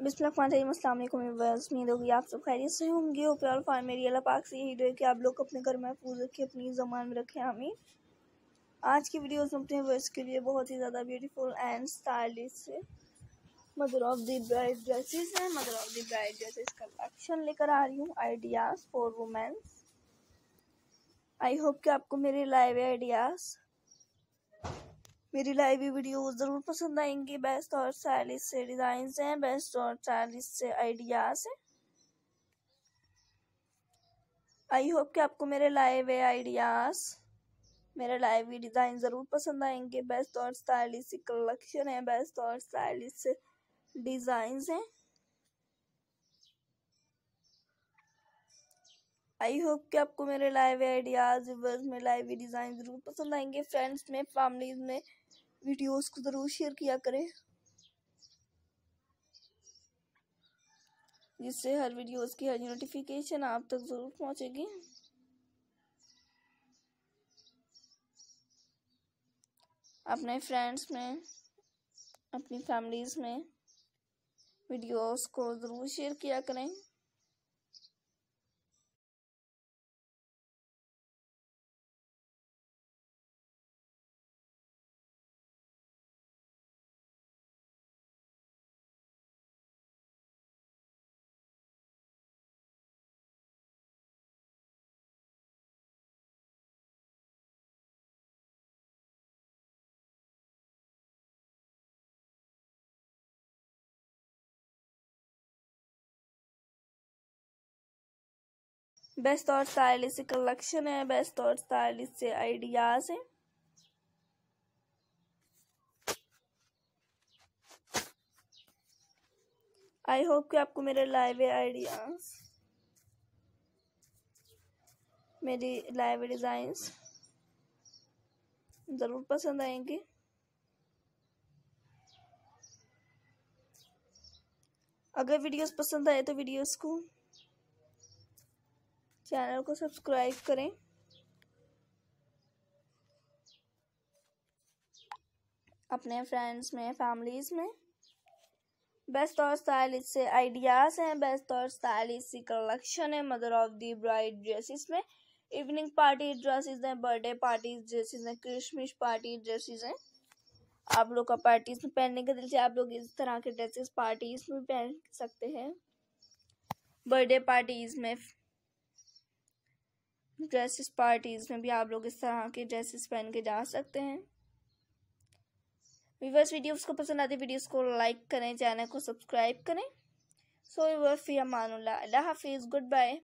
उम्मीद होगी आप सब खैरियत से होंगे ऊपर और फार मेरी अला पाक से यही डर कि आप लोग अपने घर महफूज रखें अपनी जमान में रखें हमें आज की वीडियोस में अपने वर्ष के लिए बहुत ही ज़्यादा beautiful and stylish mother of the bride dresses हैं mother of the bride dresses का एक्शन लेकर आ रही हूँ ideas for womens I hope कि आपको मेरे लाइव आइडियाज़ मेरी लाइव वीडियो ज़रूर पसंद आएंगी बेस्ट और स्टाइलिश से डिज़ाइन हैं बेस्ट और स्टाइलिश से आइडियाज़ हैं आई होप कि आपको मेरे लाइव हुए आइडियाज़ मेरे लाइव डिज़ाइन ज़रूर पसंद आएंगे बेस्ट और स्टाइलिश कलेक्शन है बेस्ट और स्टाइलिश डिजाइन हैं आई होप कि आपको मेरे लाइव आइडियाज़ रिवर्स में लाइव डिज़ाइन ज़रूर पसंद आएंगे फ्रेंड्स में फैमिलीज में वीडियोस को ज़रूर शेयर किया करें जिससे हर वीडियोस की हर नोटिफिकेशन आप तक ज़रूर पहुंचेगी अपने फ्रेंड्स में अपनी फैमिलीज़ में वीडियोस को ज़रूर शेयर किया करें बेस्ट और स्टाइलिश से कलेक्शन है बेस्ट और स्टाइलिश से आइडियाज है आई होप कि आपको मेरे लाइव आइडियाज मेरी लाइव डिज़ाइंस ज़रूर पसंद आएंगे अगर वीडियोस पसंद आए तो वीडियोस को चैनल को सब्सक्राइब करें अपने फ्रेंड्स में फैमिलीज़ में बेस्ट और स्टाइलिश से आइडियाज़ हैं बेस्ट और स्टाइलिश सी कलेक्शन है mother of the bride dresses में इवनिंग पार्टी ड्रेसेस हैं बर्थडे पार्टी ड्रेसेस हैं क्रिसमस पार्टी ड्रेसेस हैं आप लोग का पार्टीज में पहनने का दिल से आप लोग इस तरह के ड्रेसेस पार्टीज में पहन सकते हैं बर्थडे पार्टीज में ड्रेसेस पार्टीज़ में भी आप लोग इस तरह के ड्रेसेस पहन के जा सकते हैं वीवर्स वीडियोस को पसंद आती वीडियोस को लाइक करें चैनल को सब्सक्राइब करें सो यूवर फ़ी अमान अल्लाह हाफिज़ गुड बाय